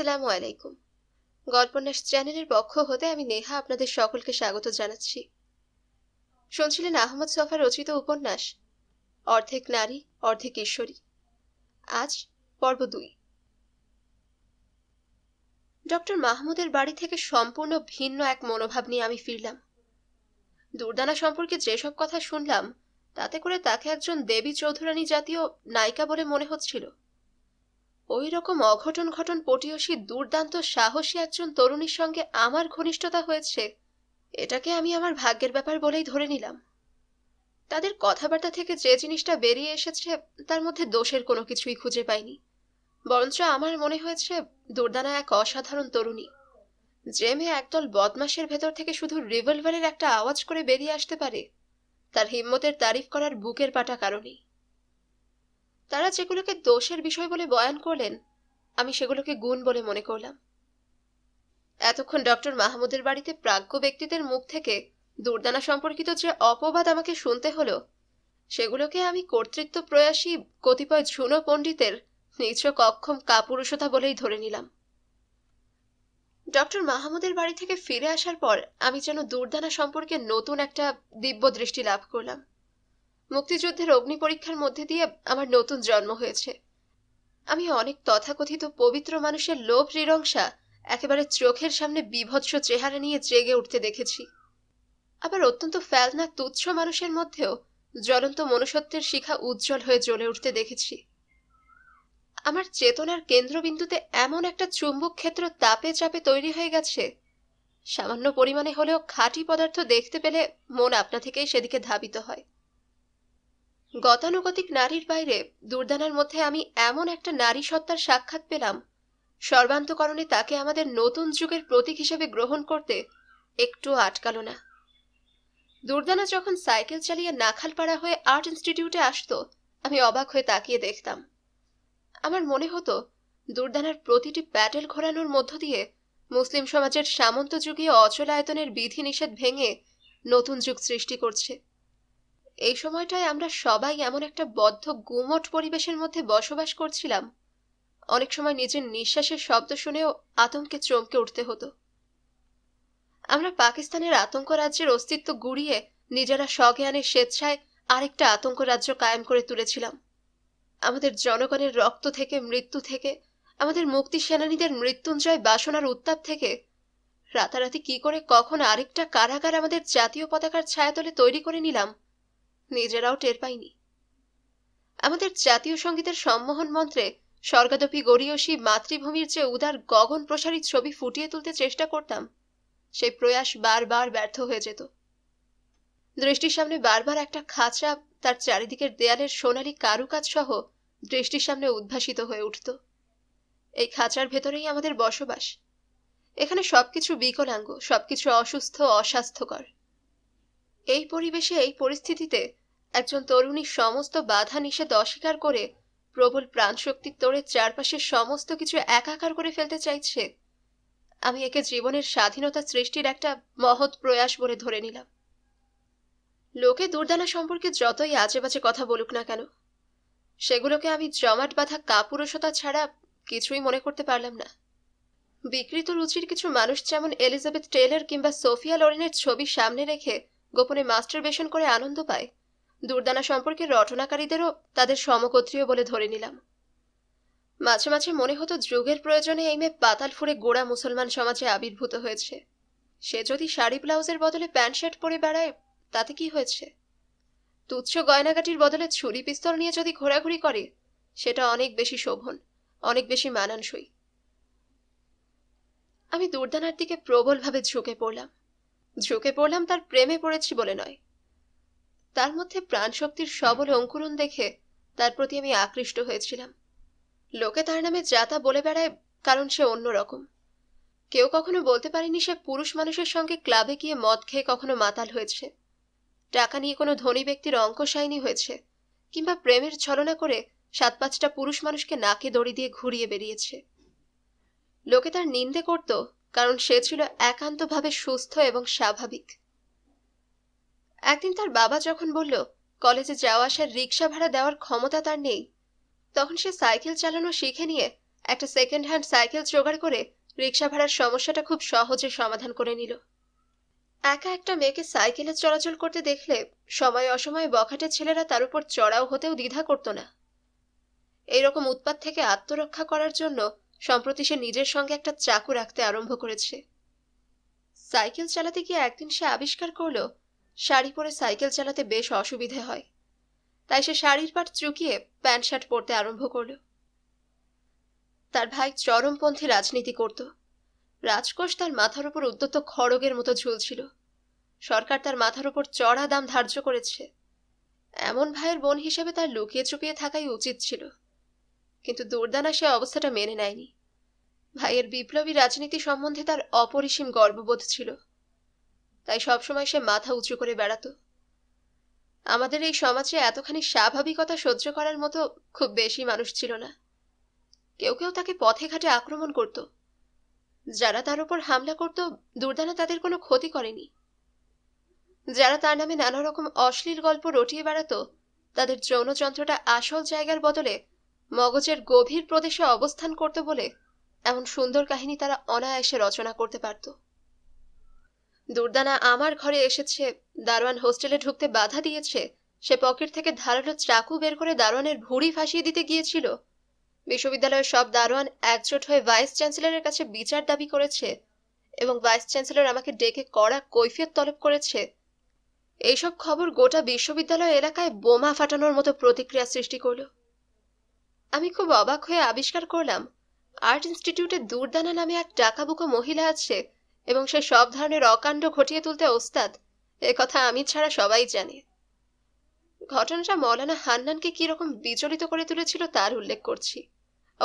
আসসালামু আলাইকুম গল্পন্যাস চ্যানেলের পক্ষ হতে আমি নেহা আপনাদের সকলকে স্বাগত জানাচ্ছি শুনছিলেন আহমদ সফার রচিত উপন্যাস অর্ধেক নারী অর্ধেক ঈশ্বরী আজ পর্ব দুই ডক্টর মাহমুদের বাড়ি থেকে সম্পূর্ণ ভিন্ন এক মনোভাব নিয়ে আমি ফিরলাম দুর্দানা সম্পর্কে যেসব কথা শুনলাম তাতে করে তাকে একজন দেবী চৌধুরানী জাতীয় নায়িকা বলে মনে হচ্ছিল ওই রকম অঘটন ঘটন পটিয়সী দুর্দান্ত সাহসী একজন তরুণীর সঙ্গে আমার ঘনিষ্ঠতা হয়েছে এটাকে আমি আমার ভাগ্যের ব্যাপার বলেই ধরে নিলাম তাদের কথাবার্তা থেকে যে জিনিসটা বেরিয়ে এসেছে তার মধ্যে দোষের কোনো কিছুই খুঁজে পাইনি বরঞ্চ আমার মনে হয়েছে দুর্দানা এক অসাধারণ তরুণী যে মেয়ে একদল বদমাসের ভেতর থেকে শুধু রিভলভারের একটা আওয়াজ করে বেরিয়ে আসতে পারে তার হিম্মতের তারিফ করার বুকের পাটা কারণেই তারা যেগুলোকে দোষের বিষয় বলে বয়ান করলেন আমি সেগুলোকে গুণ বলে মনে করলাম এতক্ষণ ডক্টর মাহমুদের বাড়িতে প্রাজ্ঞ ব্যক্তিদের মুখ থেকে দুর্দানা সম্পর্কিত যে অপবাদ আমাকে শুনতে হলো সেগুলোকে আমি কর্তৃত্ব প্রয়াসী কতিপয় ঝুনো পণ্ডিতের নিচক কক্ষম কাপুরুষতা বলেই ধরে নিলাম ডক্টর মাহমুদের বাড়ি থেকে ফিরে আসার পর আমি যেন দুর্দানা সম্পর্কে নতুন একটা দিব্য দৃষ্টি লাভ করলাম মুক্তিযুদ্ধের অগ্নি পরীক্ষার মধ্যে দিয়ে আমার নতুন জন্ম হয়েছে আমি অনেক তথাকথিত পবিত্র মানুষের লোভ রীরংসা একেবারে চোখের সামনে বিভৎস চেহারা নিয়ে জেগে উঠতে দেখেছি আবার অত্যন্ত ফেলনা তুচ্ছ মানুষের মধ্যেও জ্বলন্ত মনুষ্যত্বের শিখা উজ্জ্বল হয়ে জ্বলে উঠতে দেখেছি আমার চেতনার কেন্দ্রবিন্দুতে এমন একটা চুম্বক ক্ষেত্র তাপে চাপে তৈরি হয়ে গেছে সামান্য পরিমাণে হলেও খাঁটি পদার্থ দেখতে পেলে মন আপনা থেকেই সেদিকে ধাবিত হয় গতানুগতিক নারীর বাইরে দুর্দানার মধ্যে আমি এমন একটা নারী সত্তার সাক্ষাৎ পেলাম সর্বান্তকরণে তাকে আমাদের নতুন যুগের প্রতীক হিসেবে গ্রহণ করতে একটু আটকাল না দুর্দানা যখন সাইকেল চালিয়ে নাখালপাড়া হয়ে আর্ট ইনস্টিটিউটে আসতো আমি অবাক হয়ে তাকিয়ে দেখতাম আমার মনে হতো দুর্দানার প্রতিটি প্যাটেল ঘোরানোর মধ্য দিয়ে মুসলিম সমাজের সামন্ত যুগীয় অচলায়তনের বিধিনিষেধ ভেঙে নতুন যুগ সৃষ্টি করছে এই সময়টায় আমরা সবাই এমন একটা বদ্ধ গুমট পরিবেশের মধ্যে বসবাস করছিলাম অনেক সময় নিজের নিঃশ্বাসের শব্দ শুনেও আতঙ্কে চমকে উঠতে হতো আমরা পাকিস্তানের আতঙ্ক রাজ্যের অস্তিত্ব গুড়িয়ে নিজেরা স্বজ্ঞানের স্বেচ্ছায় আরেকটা আতঙ্ক রাজ্য কায়েম করে তুলেছিলাম আমাদের জনগণের রক্ত থেকে মৃত্যু থেকে আমাদের মুক্তি সেনানীদের মৃত্যুঞ্জয় বাসনার উত্তাপ থেকে রাতারাতি কি করে কখন আরেকটা কারাগার আমাদের জাতীয় পতাকার ছায়াতলে তৈরি করে নিলাম নিজেরাও টের পাইনি আমাদের জাতীয় সঙ্গীতের সম্মোহন মন্ত্রে স্বর্গাদপী গড়িয়সী মাতৃভূমির যে উদার গগন প্রসারিত ছবি ফুটিয়ে তুলতে চেষ্টা করতাম সেই প্রয়াস বারবার ব্যর্থ হয়ে যেত দৃষ্টির সামনে বারবার একটা খাঁচা তার চারিদিকের দেয়ালের সোনালি কারুকাজ সহ দৃষ্টির সামনে উদ্ভাসিত হয়ে উঠত এই খাঁচার ভেতরেই আমাদের বসবাস এখানে সবকিছু বিকলাঙ্গ সবকিছু অসুস্থ অস্বাস্থ্যকর এই পরিবেশে এই পরিস্থিতিতে একজন তরুণী সমস্ত বাধা নিষেধ অস্বীকার করে প্রবল প্রাণশক্তির তোড়ে চারপাশের সমস্ত কিছু একাকার করে ফেলতে চাইছে আমি একে জীবনের স্বাধীনতা সৃষ্টির একটা মহৎ প্রয়াস বলে ধরে নিলাম লোকে দুর্দানা সম্পর্কে যতই আজেবাজে কথা বলুক না কেন সেগুলোকে আমি জমাট বাঁধা কাপুরুষতা ছাড়া কিছুই মনে করতে পারলাম না বিকৃত রুচির কিছু মানুষ যেমন এলিজাবেথ টেলার কিংবা সোফিয়া লরেনের ছবি সামনে রেখে গোপনে মাস্টার বেশন করে আনন্দ পায় দুর্দানা সম্পর্কে রটনাকারীদেরও তাদের সমকত্রীয় বলে ধরে নিলাম মাঝে মাঝে মনে হতো যুগের প্রয়োজনে এই মেয়ে পাতাল ফুরে গোড়া মুসলমান সমাজে আবির্ভূত হয়েছে সে যদি শাড়ি ব্লাউজের বদলে প্যান্ট শার্ট পরে বেড়ায় তাতে কি হয়েছে তুচ্ছ গয়নাগাটির বদলে ছুরি পিস্তল নিয়ে যদি ঘোরাঘুরি করে সেটা অনেক বেশি শোভন অনেক বেশি মানানসই আমি দুর্দানার দিকে প্রবলভাবে ঝুঁকে পড়লাম ঝুঁকে পড়লাম তার প্রেমে পড়েছি বলে নয় তার মধ্যে প্রাণশক্তির সবল অঙ্কুরণ দেখে তার প্রতি আমি আকৃষ্ট হয়েছিলাম লোকে তার নামে যাতা বলে বেড়ায় কারণ সে অন্যরকম কেউ কখনো বলতে পারেনি সে পুরুষ মানুষের সঙ্গে ক্লাবে গিয়ে মদ খেয়ে কখনো মাতাল হয়েছে টাকা নিয়ে কোনো ধনী ব্যক্তির অঙ্কশায়নী হয়েছে কিংবা প্রেমের ছলনা করে সাত পাঁচটা পুরুষ মানুষকে নাকে দড়ি দিয়ে ঘুরিয়ে বেরিয়েছে লোকে তার নিন্দে করত কারণ সে ছিল একান্তভাবে সুস্থ এবং স্বাভাবিক একদিন তার বাবা যখন বলল কলেজে যাওয়া আসার রিক্সা ভাড়া দেওয়ার ক্ষমতা তার নেই তখন সে সাইকেল চালানো শিখে নিয়ে একটা সেকেন্ড হ্যান্ড সাইকেল জোগাড় করে রিক্সা ভাড়ার সমস্যাটা খুব সহজে সমাধান করে নিল একা একটা মেয়েকে সাইকেলে চলাচল করতে দেখলে সময় অসময়ে বখাটে ছেলেরা তার উপর চড়াও হতেও দ্বিধা করত না এইরকম উৎপাত থেকে আত্মরক্ষা করার জন্য সম্প্রতি সে নিজের সঙ্গে একটা চাকু রাখতে আরম্ভ করেছে সাইকেল চালাতে গিয়ে একদিন সে আবিষ্কার করলো শাড়ি পরে সাইকেল চালাতে বেশ অসুবিধে হয় তাই সে শাড়ির পাট চুকিয়ে প্যান্ট শার্ট পরতে আরম্ভ করল তার ভাই চরমপন্থী রাজনীতি করত রাজকোষ তার মাথার উপর উদ্যত খড়গের মতো ঝুলছিল সরকার তার মাথার উপর চড়া দাম ধার্য করেছে এমন ভাইয়ের বোন হিসেবে তার লুকিয়ে চুপিয়ে থাকাই উচিত ছিল কিন্তু দুর্দানা সে অবস্থাটা মেনে নেয়নি ভাইয়ের বিপ্লবী রাজনীতি সম্বন্ধে তার অপরিসীম গর্ববোধ ছিল তাই সবসময় সে মাথা উঁচু করে বেড়াত আমাদের এই সমাজে এতখানি স্বাভাবিকতা সহ্য করার মতো খুব বেশি মানুষ ছিল না কেউ কেউ তাকে পথে ঘাটে আক্রমণ করত যারা তার উপর হামলা করত দুর্দানা তাদের কোনো ক্ষতি করেনি যারা তার নামে নানা রকম অশ্লীল গল্প রটিয়ে বেড়াত তাদের যৌন যন্ত্রটা আসল জায়গার বদলে মগজের গভীর প্রদেশে অবস্থান করত বলে এমন সুন্দর কাহিনী তারা অনায়াসে রচনা করতে পারত দুর্দানা আমার ঘরে এসেছে দারোয়ান হোস্টেলে ঢুকতে বাধা দিয়েছে সে পকেট থেকে ধারালো চাকু বের করে দারোয়ানের ভুড়ি ফাঁসিয়ে দিতে গিয়েছিল বিশ্ববিদ্যালয়ের সব দারোয়ান একজোট হয়ে ভাইস চ্যান্সেলরের কাছে বিচার দাবি করেছে এবং ভাইস চ্যান্সেলর আমাকে ডেকে কড়া কৈফিয়ত তলব করেছে এইসব খবর গোটা বিশ্ববিদ্যালয় এলাকায় বোমা ফাটানোর মতো প্রতিক্রিয়া সৃষ্টি করল আমি খুব অবাক হয়ে আবিষ্কার করলাম আর্ট ইনস্টিটিউটে দুর্দানা নামে এক টাকাবুকো মহিলা আছে এবং সে সব ধরনের অকাণ্ড ঘটিয়ে তুলতে ওস্তাদ এ কথা আমি ছাড়া সবাই জানে ঘটনাটা মৌলানা হান্নানকে কিরকম বিচলিত করে তুলেছিল তার উল্লেখ করছি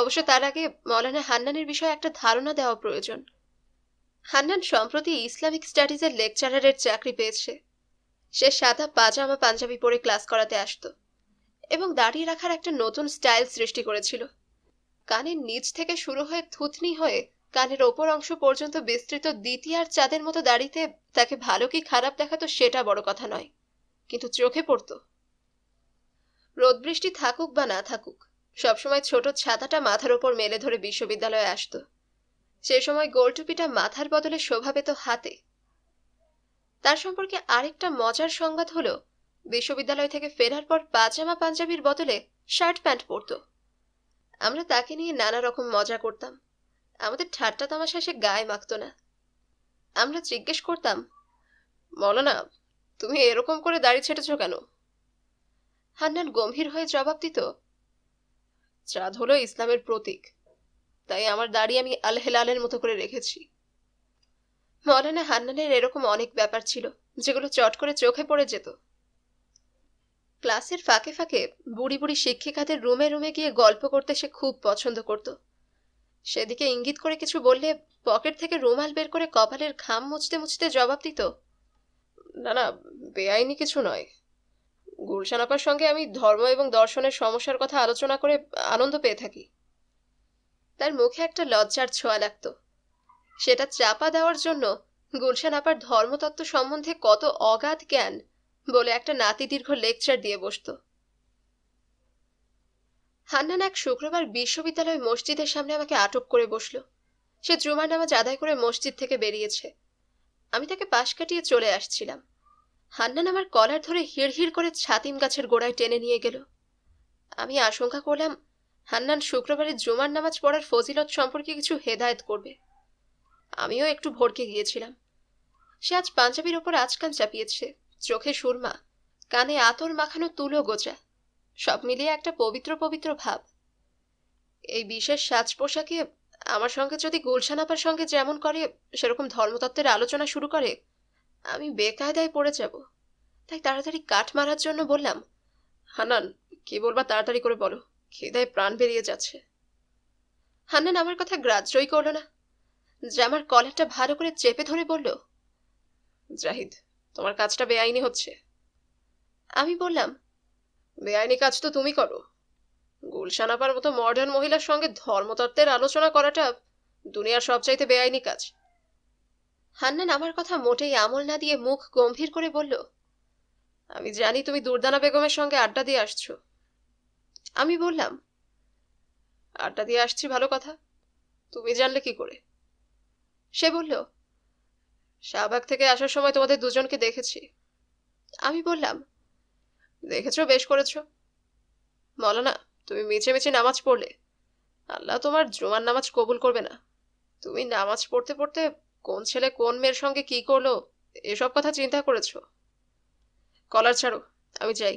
অবশ্য তার আগে মৌলানা হান্নানের বিষয়ে একটা ধারণা দেওয়া প্রয়োজন হান্নান সম্প্রতি ইসলামিক স্টাডিজের লেকচারারের চাকরি পেয়েছে সে সাদা পাজামা পাঞ্জাবি পরে ক্লাস করাতে আসত এবং দাঁড়িয়ে রাখার একটা নতুন স্টাইল সৃষ্টি করেছিল কানের নিচ থেকে শুরু হয়ে থুতনি হয়ে কানের ওপর অংশ পর্যন্ত বিস্তৃত দ্বিতীয়ার চাঁদের মতো দাড়িতে তাকে ভালো কি খারাপ দেখাতো সেটা বড় কথা নয় কিন্তু চোখে পড়ত রোদ বৃষ্টি থাকুক বা না থাকুক সবসময় ছোট ছাতাটা মাথার ওপর মেলে ধরে বিশ্ববিদ্যালয়ে আসত সে সময় গোলটুপিটা মাথার বদলে শোভা পেত হাতে তার সম্পর্কে আরেকটা মজার সংবাদ হলো বিশ্ববিদ্যালয় থেকে ফেরার পর পাজামা পাঞ্জাবির বদলে শার্ট প্যান্ট পরত আমরা তাকে নিয়ে নানা রকম মজা করতাম আমাদের ঠাট্টা তামাশা সে গায়ে মাখত না আমরা জিজ্ঞেস করতাম বলো না তুমি এরকম করে দাড়ি ছেটেছ কেন হান্নান গম্ভীর হয়ে জবাব দিত চাঁদ হলো ইসলামের প্রতীক তাই আমার দাড়ি আমি আল মতো করে রেখেছি মৌলানা হান্নানের এরকম অনেক ব্যাপার ছিল যেগুলো চট করে চোখে পড়ে যেত ক্লাসের ফাঁকে ফাঁকে বুড়ি বুড়ি শিক্ষিকাদের রুমে রুমে গিয়ে গল্প করতে সে খুব পছন্দ করতো সেদিকে ইঙ্গিত করে কিছু বললে পকেট থেকে রুমাল বের করে কপালের ঘাম মুছতে মুছতে জবাব দিত না না বেআইনি কিছু নয় গুলশান আপার সঙ্গে আমি ধর্ম এবং দর্শনের সমস্যার কথা আলোচনা করে আনন্দ পেয়ে থাকি তার মুখে একটা লজ্জার ছোঁয়া লাগত সেটা চাপা দেওয়ার জন্য গুলশান আপার ধর্মতত্ত্ব সম্বন্ধে কত অগাধ জ্ঞান বলে একটা নাতিদীর্ঘ লেকচার দিয়ে বসতো হান্নান এক শুক্রবার বিশ্ববিদ্যালয় মসজিদের সামনে আমাকে আটক করে বসল সে জুমার নামাজ আদায় করে মসজিদ থেকে বেরিয়েছে আমি তাকে পাশ কাটিয়ে চলে আসছিলাম হান্নান আমার কলার ধরে হিড়হিড় করে ছাতিম গাছের গোড়ায় টেনে নিয়ে গেল আমি আশঙ্কা করলাম হান্নান শুক্রবারে জুমার নামাজ পড়ার ফজিলত সম্পর্কে কিছু হেদায়ত করবে আমিও একটু ভড়কে গিয়েছিলাম সে আজ পাঞ্জাবির ওপর আজকাল চাপিয়েছে চোখে সুরমা কানে আতর মাখানো তুলো গোজা সব মিলিয়ে একটা পবিত্র পবিত্র ভাব এই বিশেষ সাজ পোশাকে আমার সঙ্গে যদি গুলশান আপার সঙ্গে যেমন করে সেরকম ধর্মতত্ত্বের আলোচনা শুরু করে আমি বেকায়দায় পড়ে যাব তাই তাড়াতাড়ি কাঠ মারার জন্য বললাম হানান কি বলবা তাড়াতাড়ি করে বলো খেদায় প্রাণ বেরিয়ে যাচ্ছে হান্নান আমার কথা গ্রাহ্যই করল না যে আমার কলারটা ভালো করে চেপে ধরে বলল জাহিদ তোমার কাজটা বেআইনি হচ্ছে আমি বললাম বেআইনি কাজ তো তুমি করো গুলশান আপার মতো মডার্ন মহিলার সঙ্গে ধর্মতত্ত্বের আলোচনা করাটা দুনিয়ার সবচাইতে বেআইনি কাজ হান্নান আমার কথা মোটেই আমল না দিয়ে মুখ গম্ভীর করে বলল আমি জানি তুমি দুর্দানা বেগমের সঙ্গে আড্ডা দিয়ে আসছো আমি বললাম আড্ডা দিয়ে আসছি ভালো কথা তুমি জানলে কি করে সে বলল শাহবাগ থেকে আসার সময় তোমাদের দুজনকে দেখেছি আমি বললাম দেখেছ বেশ করেছ মলানা তুমি মেচে মেচে নামাজ পড়লে আল্লাহ তোমার জুমার নামাজ কবুল করবে না তুমি নামাজ পড়তে পড়তে কোন ছেলে কোন মেয়ের সঙ্গে কি করলো এসব কথা চিন্তা করেছ কলার ছাড়ো আমি যাই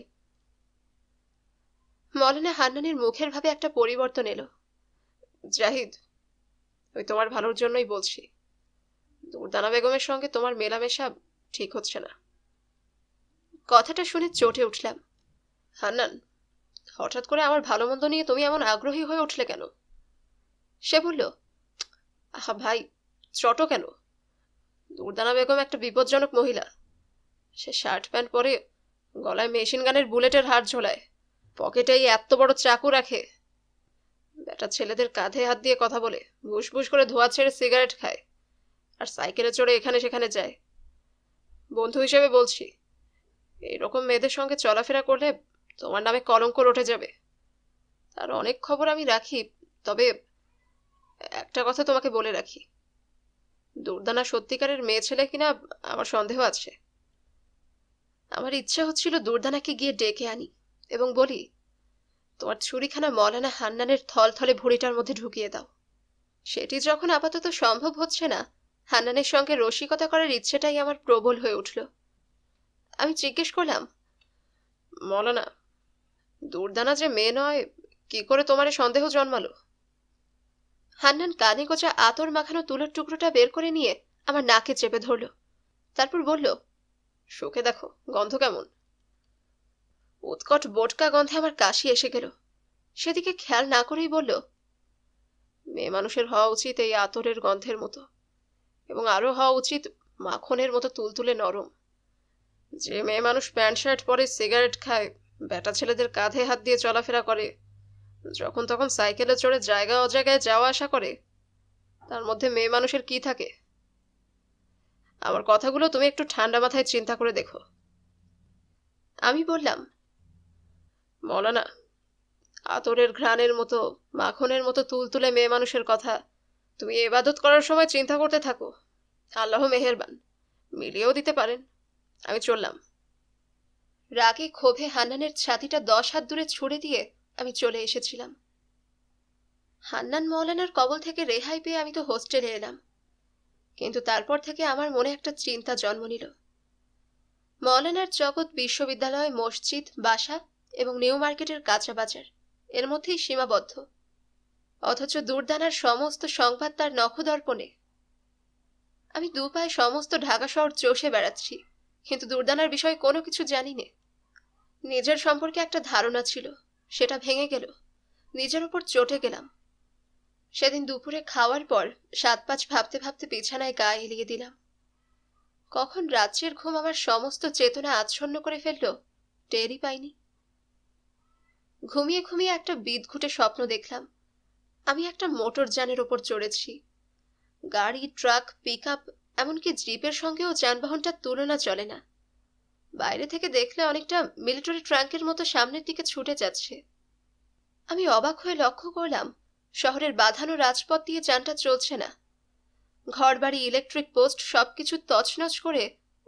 মলানা হান্নানের মুখের ভাবে একটা পরিবর্তন এলো জাহিদ ওই তোমার ভালোর জন্যই বলছি দুর্দানা বেগমের সঙ্গে তোমার মেলামেশা ঠিক হচ্ছে না কথাটা শুনে চটে উঠলাম হান্নান হঠাৎ করে আমার ভালো মন্দ নিয়ে তুমি এমন আগ্রহী হয়ে উঠলে কেন সে বলল আহা ভাই চটো কেন দুর্দানা বেগম একটা বিপজ্জনক মহিলা সে শার্ট প্যান্ট পরে গলায় মেশিন গানের বুলেটের হার ঝোলায় পকেটে এই এত বড় চাকু রাখে বেটা ছেলেদের কাঁধে হাত দিয়ে কথা বলে ভুসভুস করে ধোয়া ছেড়ে সিগারেট খায় আর সাইকেলে চড়ে এখানে সেখানে যায় বন্ধু হিসেবে বলছি এরকম মেয়েদের সঙ্গে চলাফেরা করলে তোমার নামে কলঙ্ক উঠে যাবে তার অনেক খবর আমি রাখি তবে একটা কথা তোমাকে বলে রাখি দুর্দানা সত্যিকারের মেয়ে ছেলে কিনা আমার সন্দেহ আছে আমার ইচ্ছা হচ্ছিল দুর্দানাকে গিয়ে ডেকে আনি এবং বলি তোমার ছুরিখানা মলানা হান্নানের থলথলে ভুঁড়িটার মধ্যে ঢুকিয়ে দাও সেটি যখন আপাতত সম্ভব হচ্ছে না হান্নানের সঙ্গে রসিকতা করার ইচ্ছেটাই আমার প্রবল হয়ে উঠল আমি জিজ্ঞেস করলাম বলো না দুর্দানা যে মেয়ে নয় কি করে তোমার সন্দেহ জন্মালো হান্নান কানে গোচা আতর মাখানো তুলোর টুকরোটা বের করে নিয়ে আমার নাকে চেপে ধরল তারপর বলল শোকে দেখো গন্ধ কেমন উৎকট বোটকা গন্ধে আমার কাশি এসে গেল সেদিকে খেয়াল না করেই বলল মেয়ে মানুষের হওয়া উচিত এই আতরের গন্ধের মতো এবং আরও হওয়া উচিত মাখনের মতো তুলতুলে নরম যে মেয়ে মানুষ প্যান্ট শার্ট পরে সিগারেট খায় বেটা ছেলেদের কাঁধে হাত দিয়ে চলাফেরা করে যখন তখন সাইকেলে চড়ে জায়গা অজায়গায় যাওয়া আসা করে তার মধ্যে মেয়ে মানুষের কি থাকে আমার কথাগুলো তুমি একটু ঠান্ডা মাথায় চিন্তা করে দেখো আমি বললাম মলানা আতরের ঘ্রাণের মতো মাখনের মতো তুলতুলে মেয়ে মানুষের কথা তুমি এবাদত করার সময় চিন্তা করতে থাকো আল্লাহ মেহেরবান মিলিয়েও দিতে পারেন আমি চললাম রাগে ক্ষোভে হান্নানের ছাতিটা দশ হাত দূরে ছুড়ে দিয়ে আমি চলে এসেছিলাম হান্নান মৌলানার কবল থেকে রেহাই পেয়ে আমি তো হোস্টেলে এলাম কিন্তু তারপর থেকে আমার মনে একটা চিন্তা জন্ম নিল মৌলানার জগৎ বিশ্ববিদ্যালয় মসজিদ বাসা এবং নিউ মার্কেটের কাঁচা বাজার এর মধ্যেই সীমাবদ্ধ অথচ দূরদানার সমস্ত সংবাদ তার নখদর্পণে আমি দুপায়ে সমস্ত ঢাকা শহর চষে বেড়াচ্ছি কিন্তু দুর্দানার বিষয়ে কোনো কিছু জানি নে নিজের সম্পর্কে একটা ধারণা ছিল সেটা ভেঙে গেল নিজের ওপর চটে গেলাম সেদিন দুপুরে খাওয়ার পর সাত পাঁচ ভাবতে ভাবতে বিছানায় গা এলিয়ে দিলাম কখন রাজ্যের ঘুম আমার সমস্ত চেতনা আচ্ছন্ন করে ফেলল টেরই পাইনি ঘুমিয়ে ঘুমিয়ে একটা বিদঘুটে স্বপ্ন দেখলাম আমি একটা মোটর যানের ওপর চড়েছি গাড়ি ট্রাক পিক আপ এমনকি জিপের সঙ্গেও যানবাহনটার তুলনা চলে না বাইরে থেকে দেখলে অনেকটা মিলিটারি ট্রাঙ্কের মতো সামনের দিকে ছুটে যাচ্ছে আমি অবাক হয়ে লক্ষ্য করলাম শহরের বাঁধানো রাজপথ দিয়ে যানটা চলছে না ঘরবাড়ি ইলেকট্রিক পোস্ট সবকিছু তছনছ করে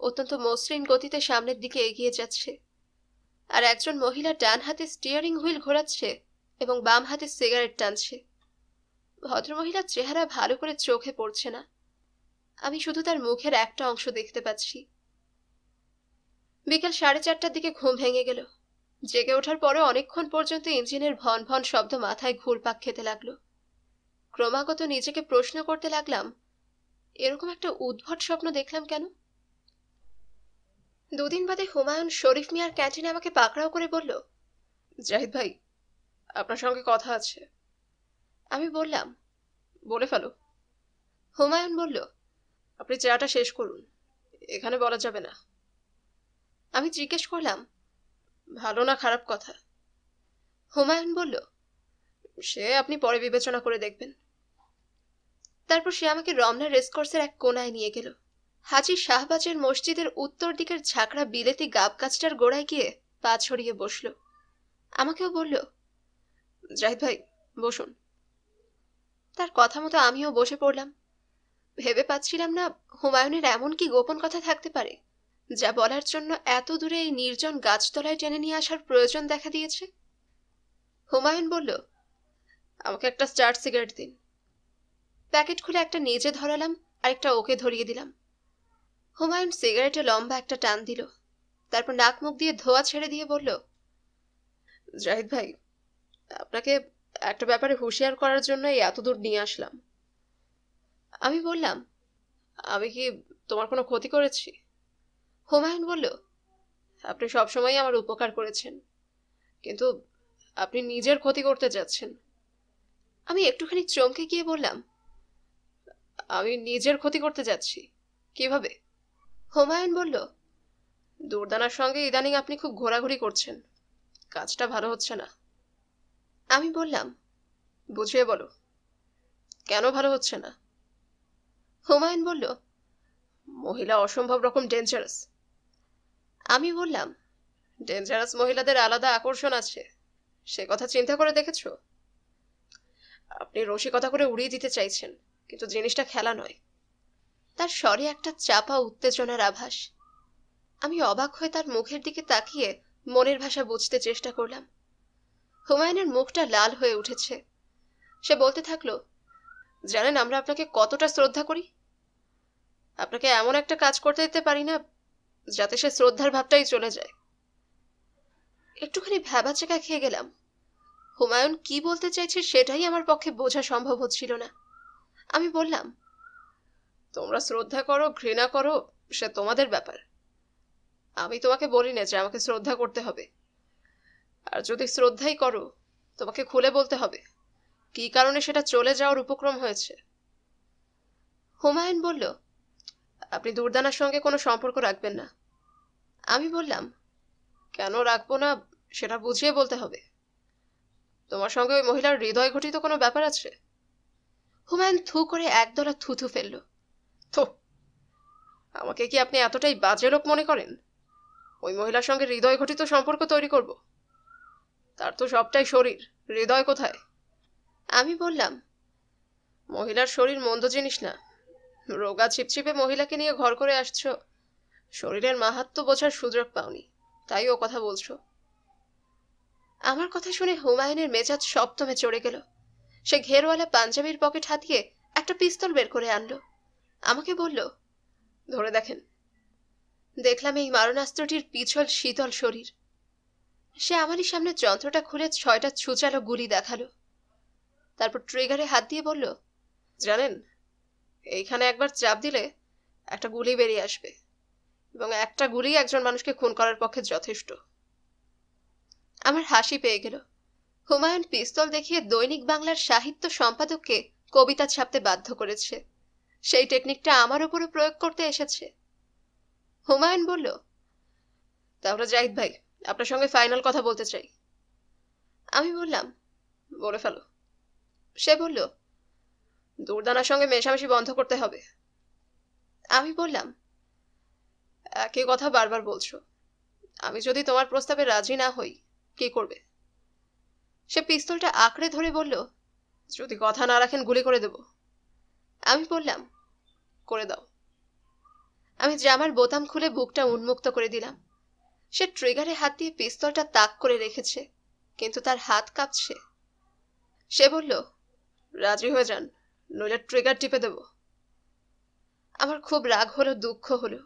অত্যন্ত মসৃণ গতিতে সামনের দিকে এগিয়ে যাচ্ছে আর একজন মহিলা ডান হাতে স্টিয়ারিং হুইল ঘোরাচ্ছে এবং বাম হাতে সিগারেট টানছে ভদ্রমহিলার চেহারা ভালো করে চোখে পড়ছে না আমি শুধু তার মুখের একটা অংশ দেখতে পাচ্ছি বিকেল সাড়ে চারটার দিকে ঘুম ভেঙে গেল জেগে ওঠার পরে অনেকক্ষণ পর্যন্ত ইঞ্জিনের ভন ভন শব্দ মাথায় ঘুরপাক খেতে লাগলো ক্রমাগত নিজেকে প্রশ্ন করতে লাগলাম এরকম একটা উদ্ভট স্বপ্ন দেখলাম কেন দুদিন বাদে হুমায়ুন শরীফ মিয়ার ক্যান্টিনে আমাকে পাকড়াও করে বলল জাহিদ ভাই আপনার সঙ্গে কথা আছে আমি বললাম বলে ফেলো হুমায়ুন বলল আপনি চাটা শেষ করুন এখানে বলা যাবে না আমি জিজ্ঞেস করলাম ভালো না খারাপ কথা হুমায়ুন বলল সে আপনি পরে বিবেচনা করে দেখবেন তারপর সে আমাকে রমনা রেসকোর্সের এক কোনায় নিয়ে গেল হাজি শাহবাজের মসজিদের উত্তর দিকের ঝাঁকড়া বিলেতি গাব গাছটার গোড়ায় গিয়ে পা ছড়িয়ে বসল আমাকেও বলল জাহিদ ভাই বসুন তার কথা মতো আমিও বসে পড়লাম ভেবে পাচ্ছিলাম না হুমায়ুনের এমন কি গোপন কথা থাকতে পারে যা বলার জন্য এত দূরে এই নির্জন গাছতলায় টেনে নিয়ে আসার প্রয়োজন দেখা দিয়েছে হুমায়ুন বলল আমাকে একটা স্টার সিগারেট দিন প্যাকেট খুলে একটা নিজে ধরালাম আর একটা ওকে ধরিয়ে দিলাম হুমায়ুন সিগারেটে লম্বা একটা টান দিল তারপর নাক মুখ দিয়ে ধোয়া ছেড়ে দিয়ে বলল জাহিদ ভাই আপনাকে একটা ব্যাপারে হুঁশিয়ার করার জন্য এত দূর নিয়ে আসলাম আমি বললাম আমি কি তোমার কোনো ক্ষতি করেছি হুমায়ুন বলল আপনি সবসময় আমার উপকার করেছেন কিন্তু আপনি নিজের ক্ষতি করতে যাচ্ছেন আমি একটুখানি চমকে গিয়ে বললাম আমি নিজের ক্ষতি করতে যাচ্ছি কিভাবে হুমায়ুন বলল দুর্দানার সঙ্গে ইদানিং আপনি খুব ঘোরাঘুরি করছেন কাজটা ভালো হচ্ছে না আমি বললাম বুঝিয়ে বলো কেন ভালো হচ্ছে না হুমায়ুন বলল মহিলা অসম্ভব রকম ডেঞ্জারাস আমি বললাম ডেঞ্জারাস মহিলাদের আলাদা আকর্ষণ আছে সে কথা চিন্তা করে দেখেছ আপনি রসিকতা করে উড়িয়ে দিতে চাইছেন কিন্তু জিনিসটা খেলা নয় তার স্বরে একটা চাপা উত্তেজনার আভাস আমি অবাক হয়ে তার মুখের দিকে তাকিয়ে মনের ভাষা বুঝতে চেষ্টা করলাম হুমায়ুনের মুখটা লাল হয়ে উঠেছে সে বলতে থাকলো জানেন আমরা আপনাকে কতটা শ্রদ্ধা করি আপনাকে এমন একটা কাজ করতে দিতে পারি না যাতে সে শ্রদ্ধার ভাবটাই চলে যায় একটুখানি চেকা খেয়ে গেলাম হুমায়ুন কি বলতে চাইছে সেটাই আমার পক্ষে বোঝা সম্ভব হচ্ছিল না আমি বললাম তোমরা শ্রদ্ধা করো ঘৃণা করো সে তোমাদের ব্যাপার আমি তোমাকে বলি না যে আমাকে শ্রদ্ধা করতে হবে আর যদি শ্রদ্ধাই করো তোমাকে খুলে বলতে হবে কি কারণে সেটা চলে যাওয়ার উপক্রম হয়েছে হুমায়ুন বলল আপনি দুর্দানার সঙ্গে কোনো সম্পর্ক রাখবেন না আমি বললাম কেন রাখবো না সেটা বুঝিয়ে বলতে হবে তোমার সঙ্গে ওই মহিলার হৃদয় ঘটিত কোনো ব্যাপার আছে হুমায়ুন থু করে একদলা থুথু ফেলল থু আমাকে কি আপনি এতটাই বাজে লোক মনে করেন ওই মহিলার সঙ্গে হৃদয় ঘটিত সম্পর্ক তৈরি করব তার তো সবটাই শরীর হৃদয় কোথায় আমি বললাম মহিলার শরীর মন্দ জিনিস না রোগা ছিপছিপে মহিলাকে নিয়ে ঘর করে আসছ শরীরের মাহাত্ম বোঝার সুযোগ পাওনি তাই ও কথা বলছো আমার কথা শুনে হুমায়ুনের মেজাজ সপ্তমে চড়ে গেল সে ঘেরওয়ালা পাঞ্জাবির পকেট হাতিয়ে একটা পিস্তল বের করে আনলো আমাকে বলল ধরে দেখেন দেখলাম এই মারণাস্ত্রটির পিছল শীতল শরীর সে আমারই সামনে যন্ত্রটা খুলে ছয়টা ছুচালো গুলি দেখালো তারপর ট্রিগারে হাত দিয়ে বলল জানেন এইখানে একবার চাপ দিলে একটা গুলি বেরিয়ে আসবে এবং একটা গুলি একজন মানুষকে খুন করার পক্ষে যথেষ্ট আমার হাসি পেয়ে গেল হুমায়ুন পিস্তল দেখিয়ে দৈনিক বাংলার সাহিত্য সম্পাদককে কবিতা ছাপতে বাধ্য করেছে সেই টেকনিকটা আমার উপরও প্রয়োগ করতে এসেছে হুমায়ুন বলল তাহলে জাহিদ ভাই আপনার সঙ্গে ফাইনাল কথা বলতে চাই আমি বললাম বলে ফেলো সে বলল দুর্দানার সঙ্গে মেশামেশি বন্ধ করতে হবে আমি বললাম একই কথা বারবার বলছো আমি যদি তোমার প্রস্তাবে রাজি না হই কি করবে সে পিস্তলটা আঁকড়ে ধরে বলল যদি কথা না রাখেন গুলি করে দেব আমি বললাম করে দাও আমি জামার বোতাম খুলে বুকটা উন্মুক্ত করে দিলাম সে ট্রিগারে হাত দিয়ে পিস্তলটা তাক করে রেখেছে কিন্তু তার হাত কাঁপছে সে বলল রাজি হয়ে যান নইলে ট্রিগার টিপে দেব আমার খুব রাগ হলো দুঃখ হলো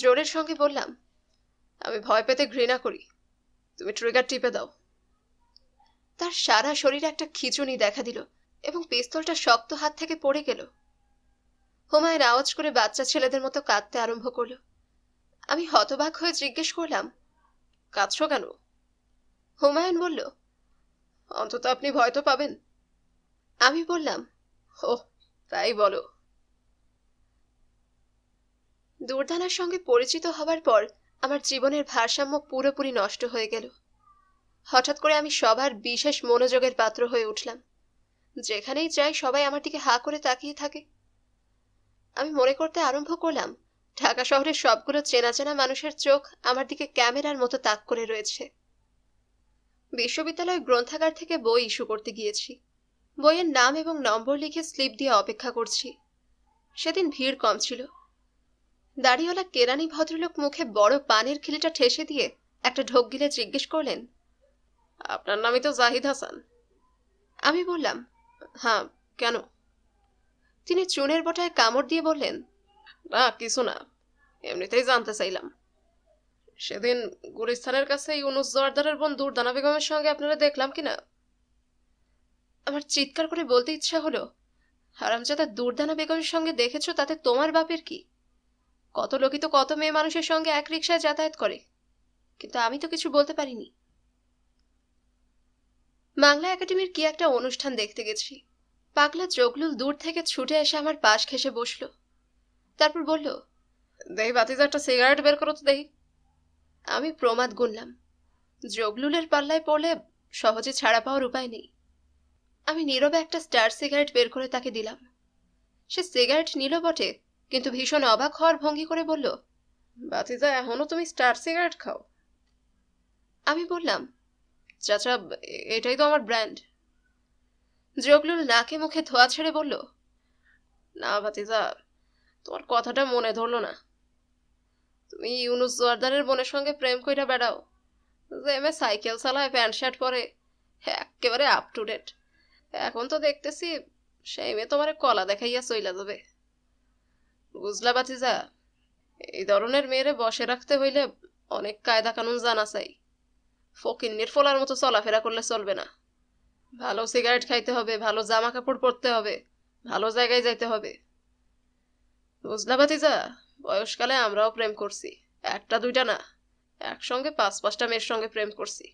জোরের সঙ্গে বললাম আমি ভয় পেতে ঘৃণা করি তুমি ট্রিগার টিপে দাও তার সারা শরীরে একটা খিচুনি দেখা দিল এবং পিস্তলটা শক্ত হাত থেকে পড়ে গেল হুমায়ুন আওয়াজ করে বাচ্চা ছেলেদের মতো কাঁদতে আরম্ভ করল আমি হতবাক হয়ে জিজ্ঞেস করলাম কাঁদছ কেন হুমায়ুন বলল অন্তত আপনি ভয় তো পাবেন আমি বললাম ও তাই বলো দুর্দানার সঙ্গে পরিচিত হবার পর আমার জীবনের ভারসাম্য পুরোপুরি নষ্ট হয়ে গেল হঠাৎ করে আমি সবার বিশেষ মনোযোগের পাত্র হয়ে উঠলাম যেখানেই যাই সবাই আমার দিকে হা করে তাকিয়ে থাকে আমি মনে করতে আরম্ভ করলাম ঢাকা শহরের সবগুলো চেনা চেনা মানুষের চোখ আমার দিকে ক্যামেরার মতো তাক করে রয়েছে বিশ্ববিদ্যালয় গ্রন্থাগার থেকে বই ইস্যু করতে গিয়েছি বইয়ের নাম এবং নম্বর লিখে স্লিপ দিয়ে অপেক্ষা করছি সেদিন ভিড় কম ছিল দাড়িওয়ালা কেরানি ভদ্রলোক মুখে বড় পানের খিলিটা ঠেসে দিয়ে একটা ঢোক গিলে জিজ্ঞেস করলেন আপনার নামই তো জাহিদ হাসান আমি বললাম হ্যাঁ কেন তিনি চুনের বটায় কামড় দিয়ে বললেন না কিছু না এমনিতেই জানতে চাইলাম সেদিন গুলিস্তানের কাছে ইউনুস জোয়ারদারের বোন দুর্দানা বেগমের সঙ্গে আপনারা দেখলাম কিনা আমার চিৎকার করে বলতে ইচ্ছা হলো হারামজাদা দুর্দানা বেগমের সঙ্গে দেখেছ তাতে তোমার বাপের কি কত লোকই তো কত মেয়ে মানুষের সঙ্গে এক রিক্সায় যাতায়াত করে কিন্তু আমি তো কিছু বলতে পারিনি বাংলা একাডেমির কি একটা অনুষ্ঠান দেখতে গেছি পাগলা জগলুল দূর থেকে ছুটে এসে আমার পাশ খেসে বসল তারপর বলল দেহি বাতিতে একটা সিগারেট বের করো তো দেহি আমি প্রমাদ গুনলাম জগলুলের পাল্লায় পড়লে সহজে ছাড়া পাওয়ার উপায় নেই আমি নীরবে একটা স্টার সিগারেট বের করে তাকে দিলাম সে সিগারেট নিল বটে কিন্তু ভীষণ অবাক হওয়ার ভঙ্গি করে বলল বাতিজা এখনো তুমি স্টার সিগারেট খাও আমি বললাম চাচা এটাই তো আমার ব্র্যান্ড জগলুল নাকে মুখে ধোয়া ছেড়ে বলল না বাতিজা তোমার কথাটা মনে ধরলো না তুমি ইউনুস জোয়ারদারের বোনের সঙ্গে প্রেম কইরা বেড়াও যে এমএ সাইকেল চালায় প্যান্ট শার্ট পরে একেবারে আপ টু ডেট এখন তো দেখতেছি সেই মেয়ে তোমার কলা দেখাইয়া চইলা যাবে বুঝলা বাতিজা এই ধরনের মেয়েরে বসে রাখতে হইলে অনেক কায়দা কানুন জানা চাই ফকিন্নির ফোলার মতো চলাফেরা করলে চলবে না ভালো সিগারেট খাইতে হবে ভালো জামা কাপড় পরতে হবে ভালো জায়গায় যাইতে হবে বুঝলা যা বয়সকালে আমরাও প্রেম করছি একটা দুইটা না একসঙ্গে পাঁচ পাঁচটা মেয়ের সঙ্গে প্রেম করছি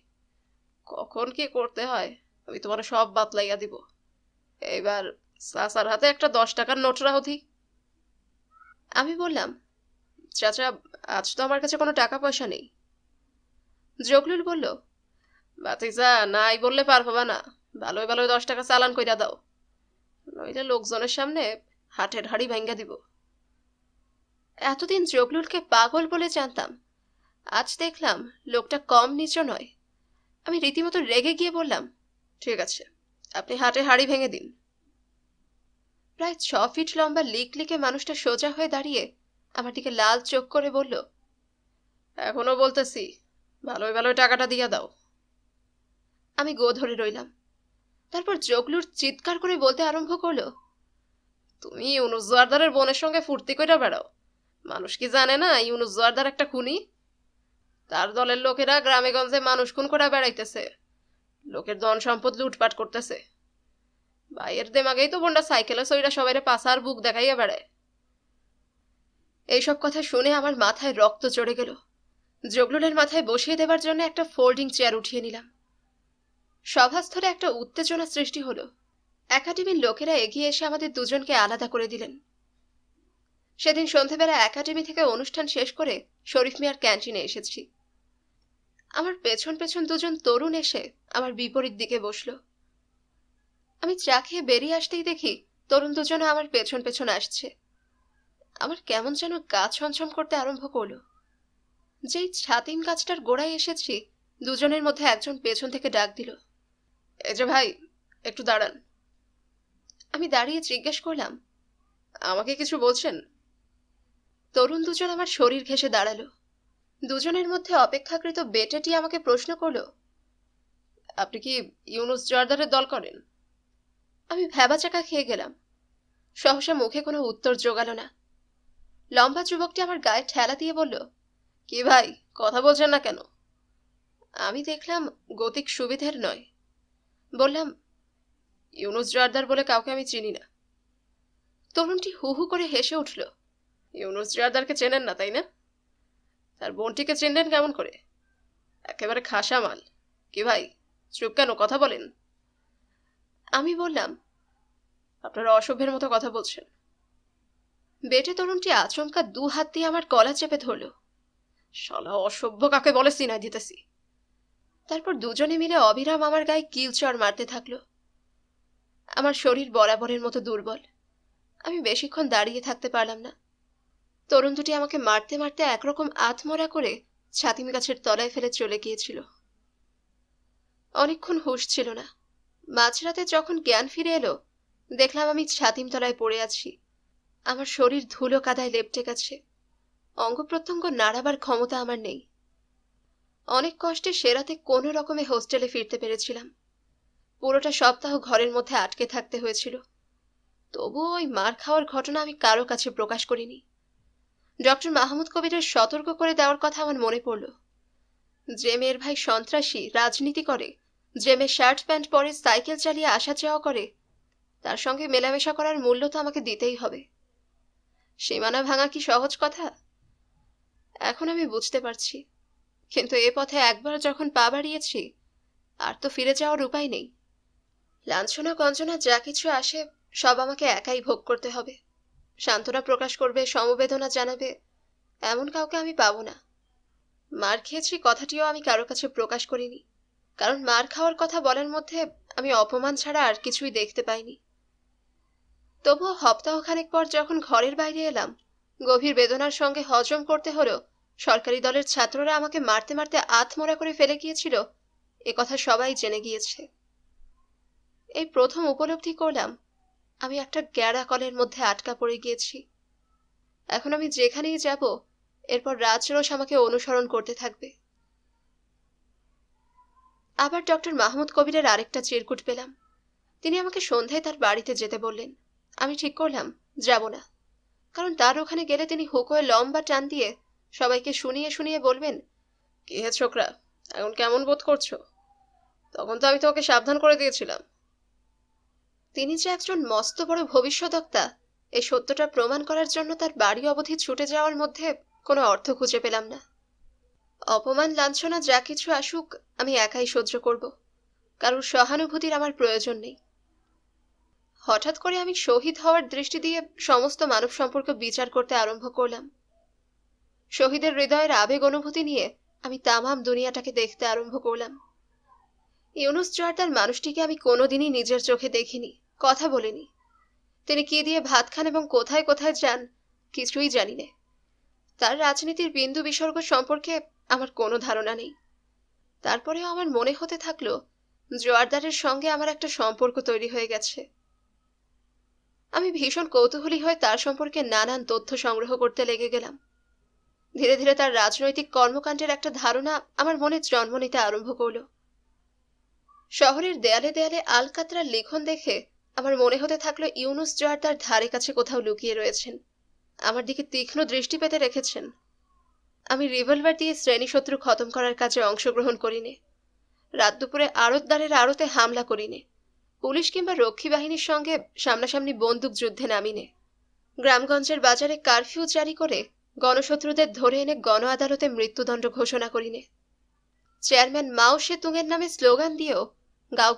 কখন কি করতে হয় আমি তোমার সব বাতলাইয়া দিব এবার চাচার হাতে একটা দশ টাকার নোট রাহধি আমি বললাম চাচা আজ তো আমার কাছে কোনো টাকা পয়সা নেই জগলুল বলল বাতিজা নাই বললে পার হবা না ভালোই ভালোই দশ টাকা চালান কইরা দাও নইলে লোকজনের সামনে হাটের হাড়ি ভাঙ্গা দিব এতদিন জগলুলকে পাগল বলে জানতাম আজ দেখলাম লোকটা কম নিচ নয় আমি রীতিমতো রেগে গিয়ে বললাম ঠিক আছে আপনি হাটে হাড়ি ভেঙে দিন প্রায় ছ ফিট লম্বা লিক লিকে মানুষটা সোজা হয়ে দাঁড়িয়ে আমার দিকে লাল চোখ করে বলল এখনো বলতেছি ভালোই ভালোই টাকাটা দিয়া দাও আমি গো ধরে রইলাম তারপর জগলুর চিৎকার করে বলতে আরম্ভ করলো তুমি ইউনুজোয়ারদারের বোনের সঙ্গে ফুর্তি করে বেড়াও মানুষ কি জানে না ইউনুজোয়ারদার একটা খুনি তার দলের লোকেরা গ্রামে গঞ্জে মানুষ খুন করে বেড়াইতেছে লোকের ধন সম্পদ লুটপাট করতেছে বাইয়ের দেমাগেই তো বোনটা সাইকেলে সইরা সবাই পাশার বুক দেখাইয়া বেড়ায় এইসব কথা শুনে আমার মাথায় রক্ত চড়ে গেল জগলুলের মাথায় বসিয়ে দেবার জন্য একটা ফোল্ডিং চেয়ার উঠিয়ে নিলাম সভাস্থলে একটা উত্তেজনা সৃষ্টি হলো একাডেমির লোকেরা এগিয়ে এসে আমাদের দুজনকে আলাদা করে দিলেন সেদিন সন্ধেবেলা একাডেমি থেকে অনুষ্ঠান শেষ করে শরীফ মিয়ার ক্যান্টিনে এসেছি আমার পেছন পেছন দুজন তরুণ এসে আমার বিপরীত দিকে বসল আমি চা খেয়ে বেরিয়ে আসতেই দেখি তরুণ দুজন আমার পেছন পেছন আসছে আমার কেমন যেন গা ছমছম করতে আরম্ভ করলো যেই ছাতিম গাছটার গোড়ায় এসেছি দুজনের মধ্যে একজন পেছন থেকে ডাক দিল এ যে ভাই একটু দাঁড়ান আমি দাঁড়িয়ে জিজ্ঞেস করলাম আমাকে কিছু বলছেন তরুণ দুজন আমার শরীর ঘেঁষে দাঁড়ালো দুজনের মধ্যে অপেক্ষাকৃত বেটাটি আমাকে প্রশ্ন করলো আপনি কি ইউনুস জর্দারের দল করেন আমি ভ্যাবা চাকা খেয়ে গেলাম সহসা মুখে কোনো উত্তর জোগালো না লম্বা যুবকটি আমার গায়ে ঠেলা দিয়ে বলল কি ভাই কথা বলছেন না কেন আমি দেখলাম গতিক সুবিধের নয় বললাম ইউনুস জর্দার বলে কাউকে আমি চিনি না তরুণটি হু হু করে হেসে উঠল ইউনুস জর্দারকে চেনেন না তাই না তার বোনটিকে চিনলেন কেমন করে একেবারে খাসা মাল কি ভাই চুপ কেন কথা বলেন আমি বললাম আপনারা অসভ্যের মতো কথা বলছেন বেটে তরুণটি আচমকা দু হাত দিয়ে আমার কলা চেপে ধরল শালা অসভ্য কাকে বলে সিনাই দিতেছি তারপর দুজনে মিলে অবিরাম আমার গায়ে কিলচর মারতে থাকলো আমার শরীর বরাবরের মতো দুর্বল আমি বেশিক্ষণ দাঁড়িয়ে থাকতে পারলাম না তরুণ দুটি আমাকে মারতে মারতে একরকম আত্মরা করে ছাতিম গাছের তলায় ফেলে চলে গিয়েছিল অনেকক্ষণ হুশ ছিল না মাঝরাতে যখন জ্ঞান ফিরে এলো দেখলাম আমি ছাতিমতলায় পড়ে আছি আমার শরীর ধুলো কাদায় লেপটে গেছে অঙ্গ প্রত্যঙ্গ নাড়াবার ক্ষমতা আমার নেই অনেক কষ্টে সেরাতে কোনো রকমে হোস্টেলে ফিরতে পেরেছিলাম পুরোটা সপ্তাহ ঘরের মধ্যে আটকে থাকতে হয়েছিল তবুও ওই মার খাওয়ার ঘটনা আমি কারো কাছে প্রকাশ করিনি ডক্টর মাহমুদ কবিরের সতর্ক করে দেওয়ার কথা আমার মনে পড়ল যে মেয়ের ভাই সন্ত্রাসী রাজনীতি করে জেমে শার্ট প্যান্ট পরে সাইকেল চালিয়ে আসা যাওয়া করে তার সঙ্গে মেলামেশা করার মূল্য তো আমাকে দিতেই হবে সীমানা ভাঙা কি সহজ কথা এখন আমি বুঝতে পারছি কিন্তু এ পথে একবার যখন পা বাড়িয়েছি আর তো ফিরে যাওয়ার উপায় নেই লাঞ্ছনা কঞ্চনা যা কিছু আসে সব আমাকে একাই ভোগ করতে হবে সান্ত্বনা প্রকাশ করবে সমবেদনা জানাবে এমন কাউকে আমি পাবো না মার খেয়েছি কথাটিও আমি কারো কাছে প্রকাশ করিনি কারণ মার খাওয়ার কথা বলার মধ্যে আমি অপমান ছাড়া আর কিছুই দেখতে পাইনি তবুও খানেক পর যখন ঘরের বাইরে এলাম গভীর বেদনার সঙ্গে হজম করতে হলেও সরকারি দলের ছাত্ররা আমাকে মারতে মারতে আত্মরা করে ফেলে গিয়েছিল এ কথা সবাই জেনে গিয়েছে এই প্রথম উপলব্ধি করলাম আমি একটা গ্যাড়া কলের মধ্যে আটকা পড়ে গিয়েছি এখন আমি যেখানেই যাব এরপর রাজরোষ আমাকে অনুসরণ করতে থাকবে আবার ডক্টর মাহমুদ কবিরের আরেকটা চিরকুট পেলাম তিনি আমাকে সন্ধ্যায় তার বাড়িতে যেতে বললেন আমি ঠিক করলাম যাব না কারণ তার ওখানে গেলে তিনি হুকোয় লম্বা টান দিয়ে সবাইকে শুনিয়ে শুনিয়ে বলবেন কি হে ছোকরা এখন কেমন বোধ করছো তখন তো আমি তোমাকে সাবধান করে দিয়েছিলাম তিনি যে একজন মস্ত বড় ভবিষ্যদক্তা এই সত্যটা প্রমাণ করার জন্য তার বাড়ি অবধি ছুটে যাওয়ার মধ্যে কোনো অর্থ খুঁজে পেলাম না অপমান লাঞ্ছনা যা কিছু আসুক আমি একাই সহ্য করব কারোর সহানুভূতির আমার প্রয়োজন নেই হঠাৎ করে আমি শহীদ হওয়ার দৃষ্টি দিয়ে সমস্ত মানব সম্পর্ক বিচার করতে আরম্ভ করলাম শহীদের হৃদয়ের আবেগ অনুভূতি নিয়ে আমি তামাম দুনিয়াটাকে দেখতে আরম্ভ করলাম ইউনুস জর্দার মানুষটিকে আমি কোনোদিনই নিজের চোখে দেখিনি কথা বলিনি তিনি কি দিয়ে ভাত খান এবং কোথায় কোথায় যান কিছুই জানি না তার রাজনীতির বিন্দু বিসর্গ সম্পর্কে আমার কোনো ধারণা নেই তারপরেও আমার মনে হতে থাকলো জোয়ারদারের সঙ্গে আমার একটা সম্পর্ক তৈরি হয়ে গেছে আমি ভীষণ কৌতূহলী হয়ে তার সম্পর্কে নানান তথ্য সংগ্রহ করতে লেগে গেলাম ধীরে ধীরে তার রাজনৈতিক কর্মকাণ্ডের একটা ধারণা আমার মনে জন্ম নিতে আরম্ভ করল শহরের দেয়ালে দেয়ালে আলকাতরার লিখন দেখে আমার মনে হতে থাকলো ইউনুস জোয়ার তার ধারে কাছে কোথাও লুকিয়ে রয়েছেন আমার দিকে তীক্ষ্ণ দৃষ্টি পেতে রেখেছেন আমি রিভলভার দিয়ে শ্রেণীশত্রু খতম করার কাজে অংশগ্রহণ করিনি রাত দুপুরে আড়তদারের আড়তে হামলা করিনি পুলিশ কিংবা রক্ষী বাহিনীর সঙ্গে সামনাসামনি বন্দুক যুদ্ধে নামিনে গ্রামগঞ্জের বাজারে কারফিউ জারি করে গণশত্রুদের ধরে এনে গণ আদালতে মৃত্যুদণ্ড ঘোষণা করিনে চেয়ারম্যান মাও সেতুংয়ের নামে স্লোগান দিয়েও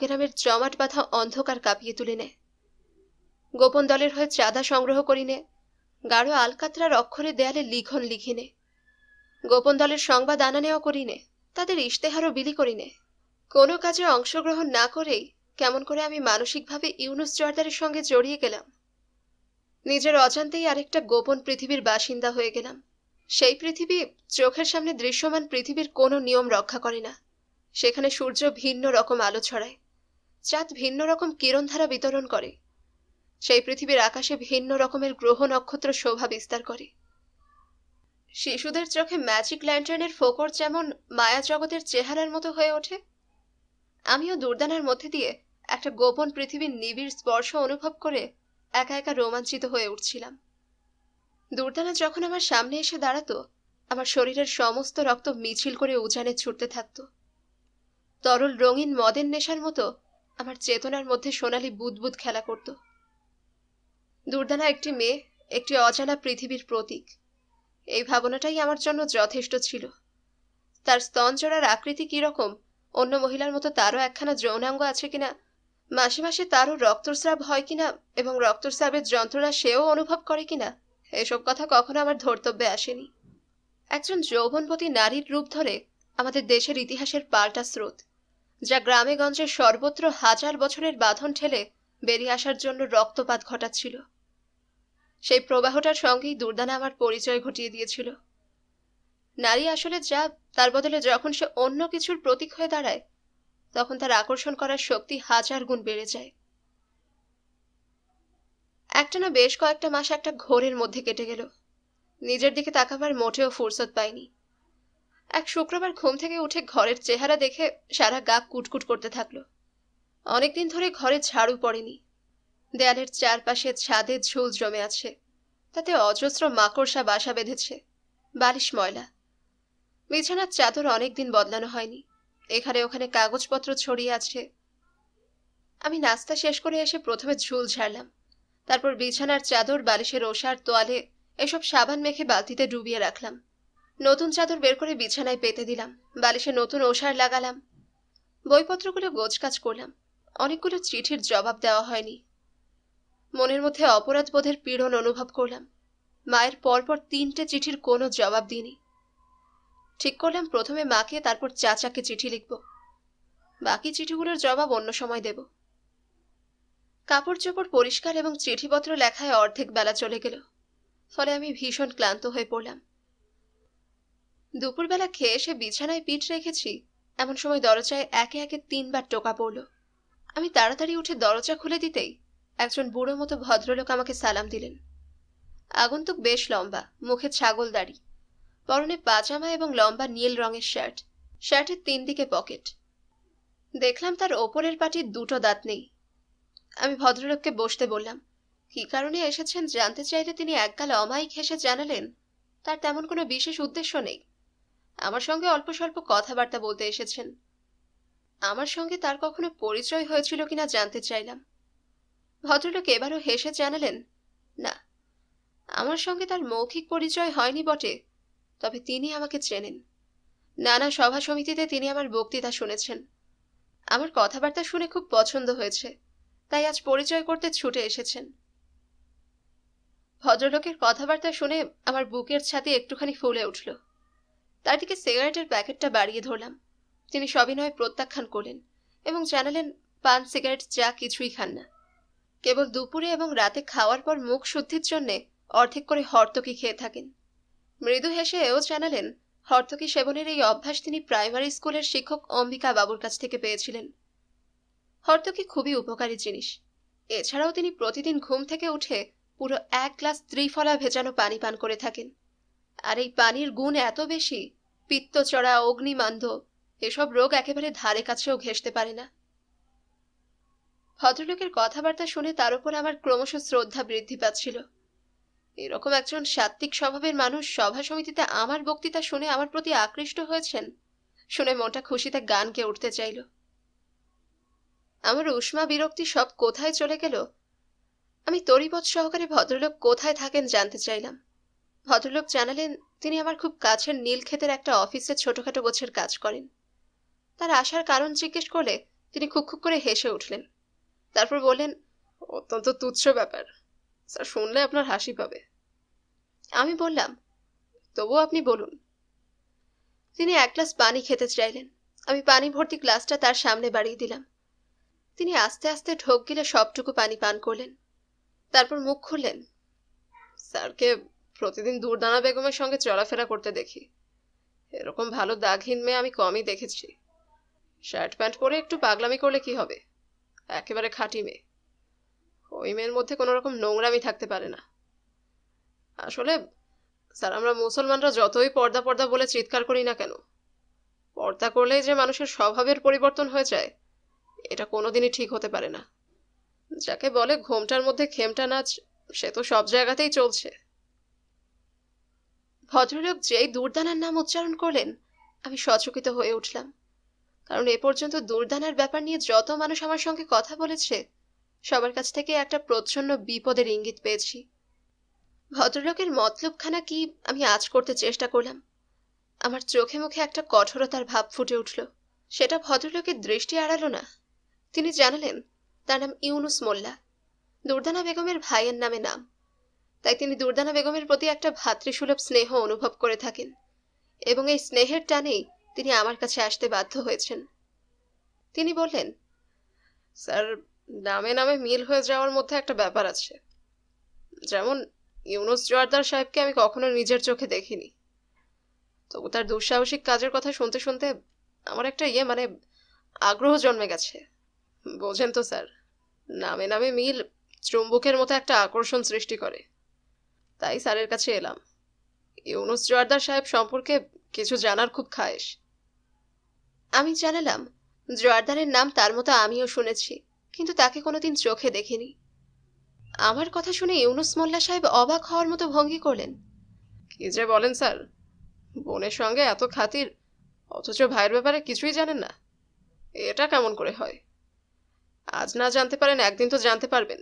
গ্রামের জমাট বাঁধা অন্ধকার কাঁপিয়ে তুলিনে গোপন দলের হয়ে চাঁদা সংগ্রহ করিনে গাঢ় আলকাতরার অক্ষরে দেয়ালে লিখন লিখিনে গোপন দলের সংবাদ আনা নেওয়া করি নে তাদের ইশতেহারও বিলি করি নে কোনো কাজে অংশগ্রহণ না করেই কেমন করে আমি মানসিকভাবে ইউনুস জর্দারের সঙ্গে জড়িয়ে গেলাম নিজের অজান্তেই আরেকটা গোপন পৃথিবীর বাসিন্দা হয়ে গেলাম সেই পৃথিবী চোখের সামনে দৃশ্যমান পৃথিবীর কোনো নিয়ম রক্ষা করে না সেখানে সূর্য ভিন্ন রকম আলো ছড়ায় চাঁদ ভিন্ন রকম কিরণধারা বিতরণ করে সেই পৃথিবীর আকাশে ভিন্ন রকমের গ্রহ নক্ষত্র শোভা বিস্তার করে শিশুদের চোখে ম্যাজিক ল্যান্টার্নের ফোকর যেমন মায়া জগতের চেহারার মতো হয়ে ওঠে আমিও দুর্দানার মধ্যে দিয়ে একটা গোপন পৃথিবীর নিবিড় স্পর্শ অনুভব করে একা একা রোমাঞ্চিত হয়ে উঠছিলাম দুর্দানা যখন আমার সামনে এসে দাঁড়াতো আমার শরীরের সমস্ত রক্ত মিছিল করে উজানে ছুটতে থাকত তরল রঙিন মদের নেশার মতো আমার চেতনার মধ্যে সোনালি বুদবুদ খেলা করত দুর্দানা একটি মেয়ে একটি অজানা পৃথিবীর প্রতীক এই ভাবনাটাই আমার জন্য যথেষ্ট ছিল তার স্তন জোড়ার আকৃতি কিরকম অন্য মহিলার মতো তারও একখানা যৌনাঙ্গ আছে কিনা মাসে মাসে তারও রক্তস্রাব হয় কিনা এবং রক্তস্রাবের যন্ত্রণা সেও অনুভব করে কিনা এসব কথা কখনো আমার ধর্তব্যে আসেনি একজন যৌবনপতি নারীর রূপ ধরে আমাদের দেশের ইতিহাসের পাল্টা স্রোত যা গ্রামে গঞ্জে সর্বত্র হাজার বছরের বাঁধন ঠেলে বেরিয়ে আসার জন্য রক্তপাত ঘটাচ্ছিল সেই প্রবাহটার সঙ্গেই দুর্দানা আমার পরিচয় ঘটিয়ে দিয়েছিল নারী আসলে যা তার বদলে যখন সে অন্য কিছুর প্রতীক হয়ে দাঁড়ায় তখন তার আকর্ষণ করার শক্তি হাজার গুণ বেড়ে যায় একটানা বেশ কয়েকটা মাস একটা ঘোরের মধ্যে কেটে গেল নিজের দিকে তাকাবার মোটেও ফুরসত পাইনি এক শুক্রবার ঘুম থেকে উঠে ঘরের চেহারা দেখে সারা গা কুটকুট করতে থাকলো অনেকদিন ধরে ঘরে ঝাড়ু পড়েনি দেয়ালের চারপাশে ছাদে ঝুল জমে আছে তাতে অজস্র মাকড়সা বাসা বেঁধেছে বালিশ ময়লা বিছানার চাদর অনেকদিন বদলানো হয়নি এখানে ওখানে কাগজপত্র ছড়িয়ে আছে আমি নাস্তা শেষ করে এসে প্রথমে ঝুল ঝাড়লাম তারপর বিছানার চাদর বালিশের ওষার তোয়ালে এসব সাবান মেখে বালতিতে ডুবিয়ে রাখলাম নতুন চাদর বের করে বিছানায় পেতে দিলাম বালিশে নতুন ওষার লাগালাম বইপত্রগুলো কাজ করলাম অনেকগুলো চিঠির জবাব দেওয়া হয়নি মনের মধ্যে অপরাধবোধের পীড়ন অনুভব করলাম মায়ের পরপর তিনটে চিঠির কোনো জবাব দিইনি ঠিক করলাম প্রথমে মাকে তারপর চাচাকে চিঠি লিখব বাকি চিঠিগুলোর জবাব অন্য সময় দেব কাপড় চোপড় পরিষ্কার এবং চিঠিপত্র লেখায় অর্ধেক বেলা চলে গেল ফলে আমি ভীষণ ক্লান্ত হয়ে পড়লাম দুপুরবেলা খেয়ে এসে বিছানায় পিঠ রেখেছি এমন সময় দরজায় একে একে তিনবার টোকা পড়ল আমি তাড়াতাড়ি উঠে দরজা খুলে দিতেই একজন বুড়ো মতো ভদ্রলোক আমাকে সালাম দিলেন আগন্তুক বেশ লম্বা মুখে ছাগল দাড়ি পরনে পাজামা এবং লম্বা নীল রঙের শার্ট শার্টের তিন দিকে পকেট দেখলাম তার ওপরের পাটির দুটো দাঁত নেই আমি ভদ্রলোককে বসতে বললাম কি কারণে এসেছেন জানতে চাইলে তিনি একগাল অমায়িক হেসে জানালেন তার তেমন কোনো বিশেষ উদ্দেশ্য নেই আমার সঙ্গে অল্প স্বল্প কথাবার্তা বলতে এসেছেন আমার সঙ্গে তার কখনো পরিচয় হয়েছিল কিনা জানতে চাইলাম ভদ্রলোক এবারও হেসে জানালেন না আমার সঙ্গে তার মৌখিক পরিচয় হয়নি বটে তবে তিনি আমাকে চেনেন নানা সভা সমিতিতে তিনি আমার বক্তৃতা শুনেছেন আমার কথাবার্তা শুনে খুব পছন্দ হয়েছে তাই আজ পরিচয় করতে ছুটে এসেছেন ভদ্রলোকের কথাবার্তা শুনে আমার বুকের ছাতে একটুখানি ফুলে উঠল তার দিকে সিগারেটের প্যাকেটটা বাড়িয়ে ধরলাম তিনি সবিনয়ে প্রত্যাখ্যান করলেন এবং জানালেন পান সিগারেট যা কিছুই খান না কেবল দুপুরে এবং রাতে খাওয়ার পর মুখ শুদ্ধির জন্যে অর্ধেক করে হর্তকি খেয়ে থাকেন মৃদু হেসে এও জানালেন হর্তকি সেবনের এই অভ্যাস তিনি প্রাইমারি স্কুলের শিক্ষক অম্বিকা বাবুর কাছ থেকে পেয়েছিলেন হর্তকি খুবই উপকারী জিনিস এছাড়াও তিনি প্রতিদিন ঘুম থেকে উঠে পুরো এক গ্লাস ত্রিফলা ভেজানো পানি পান করে থাকেন আর এই পানির গুণ এত বেশি পিত্তচড়া অগ্নিমান্ধ এসব রোগ একেবারে ধারে কাছেও ঘেঁষতে পারে না ভদ্রলোকের কথাবার্তা শুনে তার উপর আমার ক্রমশ শ্রদ্ধা বৃদ্ধি পাচ্ছিল এরকম একজন সাত্ত্বিক স্বভাবের মানুষ সভা সমিতিতে আমার বক্তৃতা শুনে আমার প্রতি আকৃষ্ট হয়েছেন শুনে মনটা খুশিতে গানকে উঠতে চাইল আমার উষ্মা বিরক্তি সব কোথায় চলে গেল আমি তরিপথ সহকারে ভদ্রলোক কোথায় থাকেন জানতে চাইলাম ভদ্রলোক জানালেন তিনি আমার খুব কাছের নীলক্ষেতের একটা অফিসে ছোটখাটো গোছের কাজ করেন তার আসার কারণ জিজ্ঞেস করলে তিনি খুব খুব করে হেসে উঠলেন তারপর বলেন অত্যন্ত তুচ্ছ ব্যাপার স্যার শুনলে আপনার হাসি পাবে আমি বললাম তবুও আপনি বলুন তিনি এক গ্লাস পানি খেতে চাইলেন আমি পানি ভর্তি গ্লাসটা তার সামনে বাড়িয়ে দিলাম তিনি আস্তে আস্তে ঢোক গিলে সবটুকু পানি পান করলেন তারপর মুখ খুললেন স্যারকে প্রতিদিন দূরদানা বেগমের সঙ্গে চলাফেরা করতে দেখি এরকম ভালো দাগহীন মেয়ে আমি কমই দেখেছি শার্ট প্যান্ট পরে একটু পাগলামি করলে কি হবে একেবারে খাঁটি মেয়ে ওই মেয়ের মধ্যে কোনো রকম নোংরামি থাকতে পারে না আসলে স্যার আমরা মুসলমানরা যতই পর্দা পর্দা বলে চিৎকার করি না কেন পর্দা করলেই যে মানুষের স্বভাবের পরিবর্তন হয়ে যায় এটা কোনোদিনই ঠিক হতে পারে না যাকে বলে ঘোমটার মধ্যে খেমটা নাচ সে তো সব জায়গাতেই চলছে ভদ্রলোক যেই দুর্দানার নাম উচ্চারণ করলেন আমি সচকিত হয়ে উঠলাম কারণ এ পর্যন্ত দুর্দানের ব্যাপার নিয়ে যত মানুষ আমার সঙ্গে কথা বলেছে সবার কাছ থেকে একটা প্রচ্ছন্ন বিপদের ইঙ্গিত পেয়েছি ভদ্রলোকের মতলবখানা কি আমি আজ করতে চেষ্টা করলাম আমার চোখে মুখে একটা কঠোরতার ভাব ফুটে উঠল সেটা ভদ্রলোকের দৃষ্টি আড়ালো না তিনি জানালেন তার নাম ইউনুস মোল্লা দুর্দানা বেগমের ভাইয়ের নামে নাম তাই তিনি দুর্দানা বেগমের প্রতি একটা ভাতৃসুলভ স্নেহ অনুভব করে থাকেন এবং এই স্নেহের টানেই তিনি আমার কাছে আসতে বাধ্য হয়েছেন তিনি বললেন স্যার নামে নামে মিল হয়ে যাওয়ার মধ্যে একটা ব্যাপার আছে যেমন ইউনুস জোয়ারদার সাহেবকে আমি কখনো নিজের চোখে দেখিনি তবু তার দুঃসাহসিক কাজের কথা শুনতে শুনতে আমার একটা ইয়ে মানে আগ্রহ জন্মে গেছে বোঝেন তো স্যার নামে নামে মিল চুম্বকের মতো একটা আকর্ষণ সৃষ্টি করে তাই স্যারের কাছে এলাম ইউনুস জোয়ারদার সাহেব সম্পর্কে কিছু জানার খুব খায়েশ আমি জানালাম জোয়ারদারের নাম তার মতো আমিও শুনেছি কিন্তু তাকে কোনোদিন চোখে দেখিনি আমার কথা শুনে ইউনুস মোল্লা সাহেব অবাক হওয়ার মতো ভঙ্গি করলেন কি যে বলেন স্যার বোনের সঙ্গে এত খাতির অথচ ভাইয়ের ব্যাপারে কিছুই জানেন না এটা কেমন করে হয় আজ না জানতে পারেন একদিন তো জানতে পারবেন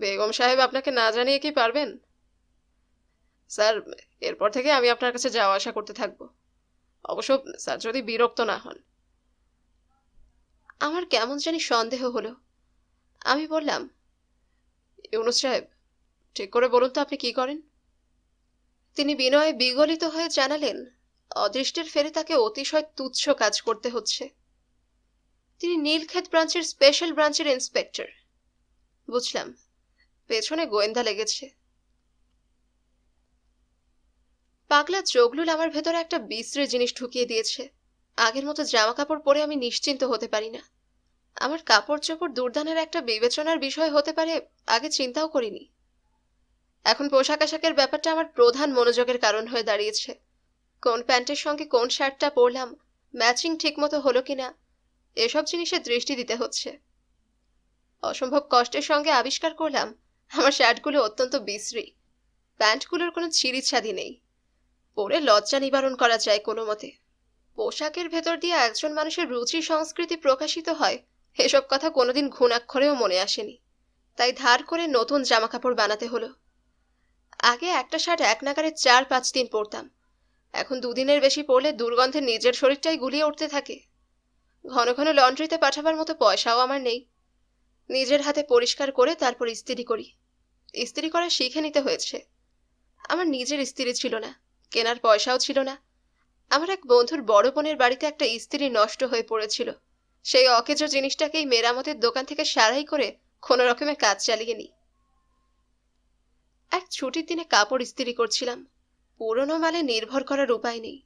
বেগম সাহেব আপনাকে না জানিয়ে কি পারবেন স্যার এরপর থেকে আমি আপনার কাছে যাওয়া আসা করতে থাকবো অবশ্য স্যার যদি বিরক্ত না হন আমার কেমন জানি সন্দেহ হলো আমি বললাম ইউনুস সাহেব ঠিক করে বলুন তো আপনি কি করেন তিনি বিনয়ে বিগলিত হয়ে জানালেন অদৃষ্টের ফেরে তাকে অতিশয় তুচ্ছ কাজ করতে হচ্ছে তিনি নীলক্ষেত ব্রাঞ্চের স্পেশাল ব্রাঞ্চের ইন্সপেক্টর বুঝলাম পেছনে গোয়েন্দা লেগেছে পাগলা জগলুল আমার ভেতরে একটা বিশ্রী জিনিস ঢুকিয়ে দিয়েছে আগের মতো জামা কাপড় পরে আমি নিশ্চিন্ত হতে পারি না আমার কাপড় চোপড় দুর্দানের একটা বিবেচনার বিষয় হতে পারে আগে চিন্তাও করিনি এখন পোশাক আশাকের ব্যাপারটা আমার প্রধান মনোযোগের কারণ হয়ে দাঁড়িয়েছে কোন প্যান্টের সঙ্গে কোন শার্টটা পরলাম ম্যাচিং ঠিকমতো হলো কিনা এসব জিনিসে দৃষ্টি দিতে হচ্ছে অসম্ভব কষ্টের সঙ্গে আবিষ্কার করলাম আমার শার্টগুলো অত্যন্ত বিশ্রী প্যান্টগুলোর কোনো ছিঁড়িছাদি নেই পরে লজ্জা নিবারণ করা যায় কোনো মতে পোশাকের ভেতর দিয়ে একজন মানুষের রুচি সংস্কৃতি প্রকাশিত হয় এসব কথা কোনোদিন ঘুণাক্ষরেও মনে আসেনি তাই ধার করে নতুন জামা কাপড় বানাতে হলো আগে একটা শার্ট এক নাগারে চার পাঁচ দিন পরতাম এখন দুদিনের বেশি পরলে দুর্গন্ধে নিজের শরীরটাই গুলিয়ে উঠতে থাকে ঘন ঘন লন্ড্রিতে পাঠাবার মতো পয়সাও আমার নেই নিজের হাতে পরিষ্কার করে তারপর ইস্ত্রি করি ইস্ত্রি করা শিখে নিতে হয়েছে আমার নিজের স্ত্রী ছিল না কেনার পয়সাও ছিল না আমার এক বন্ধুর বড় বোনের বাড়িতে একটা ইস্ত্রি নষ্ট হয়ে পড়েছিল সেই অকেজ জিনিসটাকেই মেরামতের দোকান থেকে সারাই করে কোনো রকমের কাজ চালিয়ে নিই এক ছুটির দিনে কাপড় ইস্ত্রি করছিলাম পুরনো মালে নির্ভর করার উপায় নেই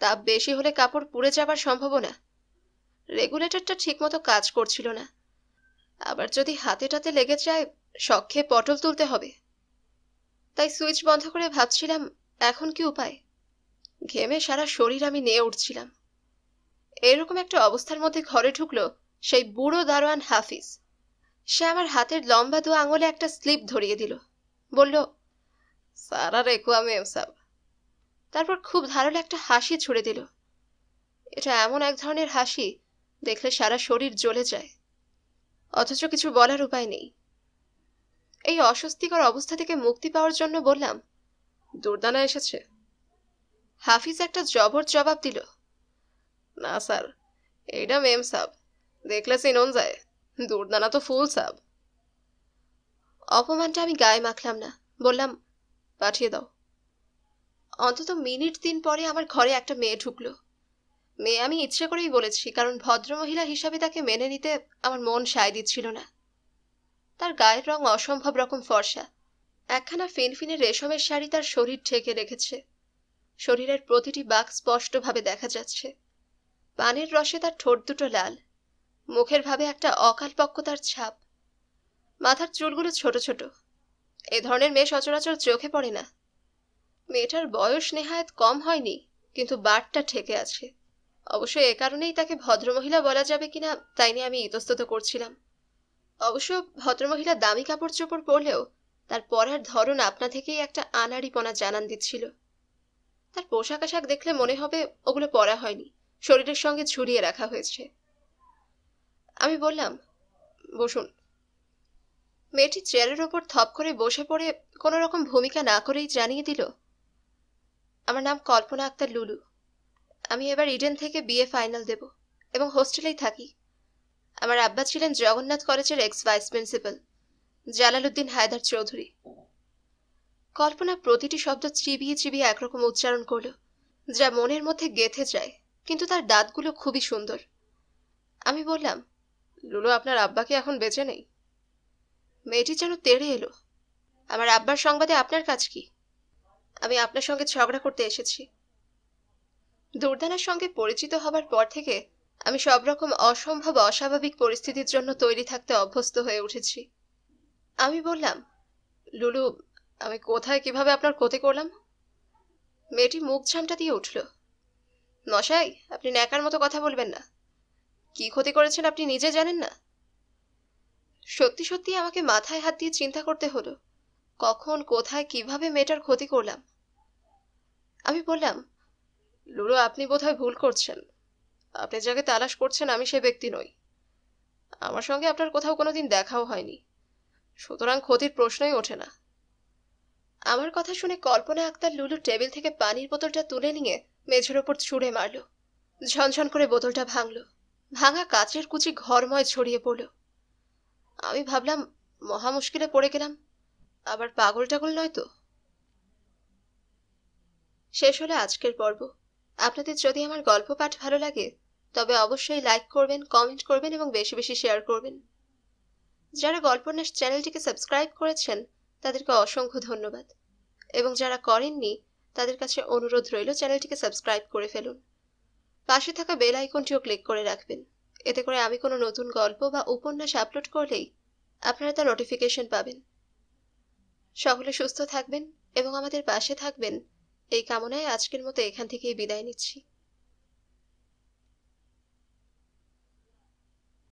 তা বেশি হলে কাপড় পুড়ে যাবার সম্ভাবনা রেগুলেটরটা ঠিকমতো কাজ করছিল না আবার যদি হাতে টাতে লেগে যায় শখে পটল তুলতে হবে তাই সুইচ বন্ধ করে ভাবছিলাম এখন কি উপায় ঘেমে সারা শরীর আমি নিয়ে উঠছিলাম এরকম একটা অবস্থার মধ্যে ঘরে ঢুকলো সেই বুড়ো দারোয়ান হাফিজ সে আমার হাতের লম্বা দু আঙুলে একটা স্লিপ ধরিয়ে দিল বলল সারা রেকুয়া মেম সাব তারপর খুব ধারালো একটা হাসি ছুড়ে দিল এটা এমন এক ধরনের হাসি দেখলে সারা শরীর জ্বলে যায় অথচ কিছু বলার উপায় নেই এই অস্বস্তিকর অবস্থা থেকে মুক্তি পাওয়ার জন্য বললাম দুর্দানা এসেছে হাফিজ একটা জবর জবাব দিল না স্যার এইটা মেম সাব দেখলে সিনন যায় দুর্দানা তো ফুল সাব অপমানটা আমি গায়ে মাখলাম না বললাম পাঠিয়ে দাও অন্তত মিনিট দিন পরে আমার ঘরে একটা মেয়ে ঢুকলো মেয়ে আমি ইচ্ছে করেই বলেছি কারণ ভদ্রমহিলা হিসাবে তাকে মেনে নিতে আমার মন সায় দিচ্ছিল না তার গায়ের রং অসম্ভব রকম ফর্সা একখানা ফিনফিনে রেশমের শাড়ি তার শরীর ঠেকে রেখেছে শরীরের প্রতিটি বাঘ স্পষ্টভাবে দেখা যাচ্ছে পানের রসে তার ঠোঁট দুটো লাল মুখের ভাবে একটা অকালপক্কতার ছাপ মাথার চুলগুলো ছোট ছোট এ ধরনের মেয়ে সচরাচর চোখে পড়ে না মেয়েটার বয়স নেহায়ত কম হয়নি কিন্তু বাটটা ঠেকে আছে অবশ্য এ কারণেই তাকে ভদ্রমহিলা বলা যাবে কিনা তাই নিয়ে আমি ইতস্তত করছিলাম অবশ্য ভদ্রমহিলা দামি কাপড় চোপড় পরলেও তার পড়ার ধরন আপনা থেকেই একটা আনাড়িপনা জানান দিচ্ছিল তার পোশাক আশাক দেখলে মনে হবে ওগুলো পরা হয়নি শরীরের সঙ্গে ঝুলিয়ে রাখা হয়েছে আমি বললাম বসুন মেয়েটি চেয়ারের ওপর থপ করে বসে পড়ে কোনো রকম ভূমিকা না করেই জানিয়ে দিল আমার নাম কল্পনা আক্তার লুলু আমি এবার ইডেন থেকে বিএ ফাইনাল দেব এবং হোস্টেলেই থাকি আমার আব্বা ছিলেন জগন্নাথ কলেজের ex vice principal Jalaluddin Haider Chowdhury কল্পনা প্রতিটি শব্দ চিবিয়ে চিবিয়ে একরকম উচ্চারণ করল যা মনের মধ্যে গেঁথে যায় কিন্তু তার দাঁতগুলো খুবই সুন্দর আমি বললাম লুলো আপনার আব্বাকে এখন বেঁচে নেই মেয়েটি যেন তেড়ে এলো আমার আব্বার সংবাদে আপনার কাজ কি আমি আপনার সঙ্গে ঝগড়া করতে এসেছি দুর্দানার সঙ্গে পরিচিত হবার পর থেকে আমি সব রকম অসম্ভব অস্বাভাবিক পরিস্থিতির জন্য তৈরি থাকতে অভ্যস্ত হয়ে উঠেছি আমি বললাম লুলু আমি কোথায় কিভাবে আপনার ক্ষতি করলাম মেয়েটি মুখ ঝামটা দিয়ে উঠল নশাই আপনি ন্যাকার মতো কথা বলবেন না কি ক্ষতি করেছেন আপনি নিজে জানেন না সত্যি সত্যি আমাকে মাথায় হাত দিয়ে চিন্তা করতে হলো কখন কোথায় কিভাবে মেয়েটার ক্ষতি করলাম আমি বললাম লুলু আপনি বোধহয় ভুল করছেন আপনি যাকে তালাশ করছেন আমি সে ব্যক্তি নই আমার সঙ্গে আপনার কোথাও কোনো দিন দেখাও হয়নি সুতরাং ক্ষতির প্রশ্নই ওঠে না আমার কথা শুনে কল্পনা আক্তার লুলু টেবিল থেকে পানির বোতলটা তুলে নিয়ে মেঝের ওপর ছুঁড়ে মারল ঝনঝন করে বোতলটা ভাঙল ভাঙা কাচের কুচি ঘরময় ছড়িয়ে পড়ল আমি ভাবলাম মহা মুশকিলে পড়ে গেলাম আবার পাগল টাগল নয় তো শেষ হলো আজকের পর্ব আপনাদের যদি আমার গল্প পাঠ ভালো লাগে তবে অবশ্যই লাইক করবেন কমেন্ট করবেন এবং বেশি বেশি শেয়ার করবেন যারা গল্পন্যাস চ্যানেলটিকে সাবস্ক্রাইব করেছেন তাদেরকে অসংখ্য ধন্যবাদ এবং যারা করেননি তাদের কাছে অনুরোধ রইল চ্যানেলটিকে সাবস্ক্রাইব করে ফেলুন পাশে থাকা বেল আইকনটিও ক্লিক করে রাখবেন এতে করে আমি কোনো নতুন গল্প বা উপন্যাস আপলোড করলেই আপনারা তা নোটিফিকেশন পাবেন সকলে সুস্থ থাকবেন এবং আমাদের পাশে থাকবেন এই কামনায় আজকের মতো এখান থেকেই বিদায় নিচ্ছি